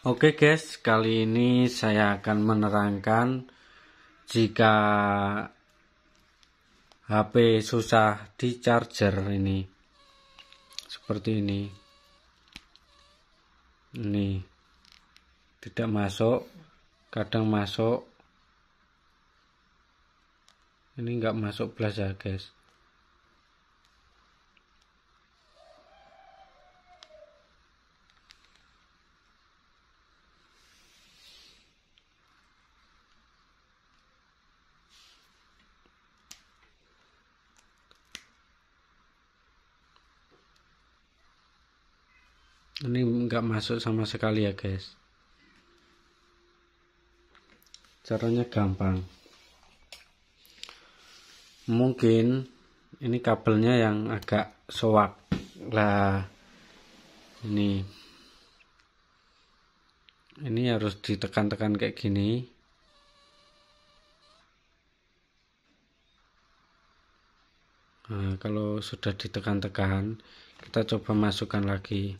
Oke okay guys, kali ini saya akan menerangkan jika HP susah di charger ini. Seperti ini. Ini tidak masuk, kadang masuk. Ini enggak masuk belas ya, guys. ini nggak masuk sama sekali ya guys caranya gampang mungkin ini kabelnya yang agak soak lah ini ini harus ditekan-tekan kayak gini nah, kalau sudah ditekan-tekan kita coba masukkan lagi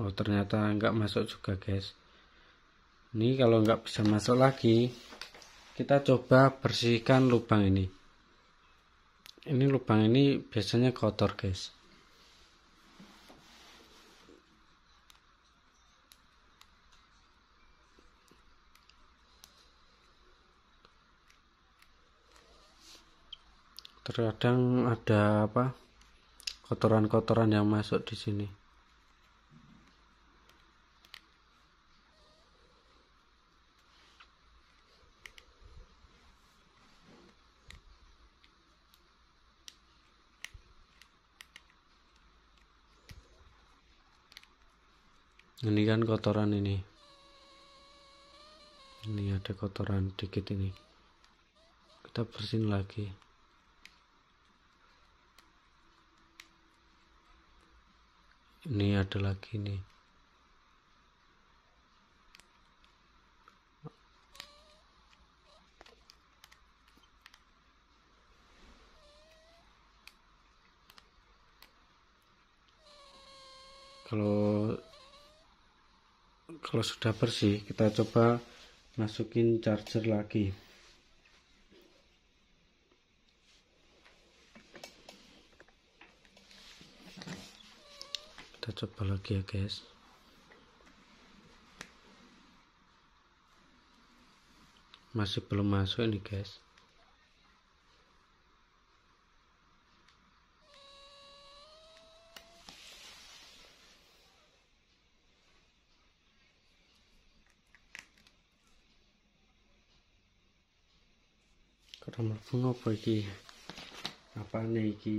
oh ternyata nggak masuk juga guys ini kalau nggak bisa masuk lagi kita coba bersihkan lubang ini ini lubang ini biasanya kotor guys terkadang ada apa kotoran-kotoran yang masuk di sini ini kan kotoran ini ini ada kotoran dikit ini kita bersihin lagi ini ada lagi nih kalau kalau sudah bersih kita coba masukin charger lagi kita coba lagi ya guys masih belum masuk ini guys Kata mlebu ngopo iki? Apane iki?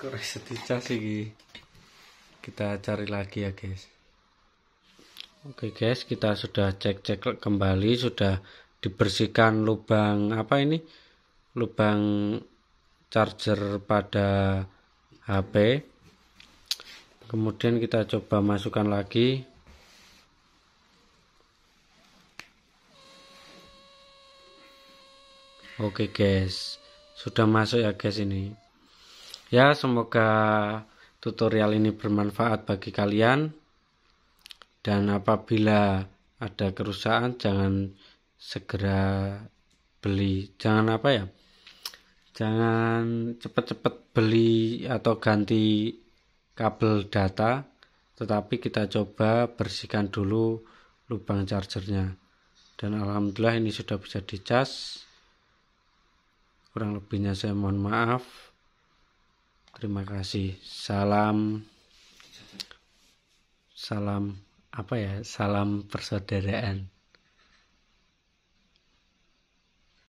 kurang reset iki? Kita cari lagi ya, guys. Oke, guys, kita sudah cek-cek kembali, sudah dibersihkan lubang apa ini? Lubang charger pada HP kemudian kita coba masukkan lagi oke guys sudah masuk ya guys ini ya semoga tutorial ini bermanfaat bagi kalian dan apabila ada kerusakan jangan segera beli jangan apa ya jangan cepat-cepat beli atau ganti kabel data tetapi kita coba bersihkan dulu lubang chargernya dan alhamdulillah ini sudah bisa dicas kurang lebihnya saya mohon maaf terima kasih salam salam apa ya salam persaudaraan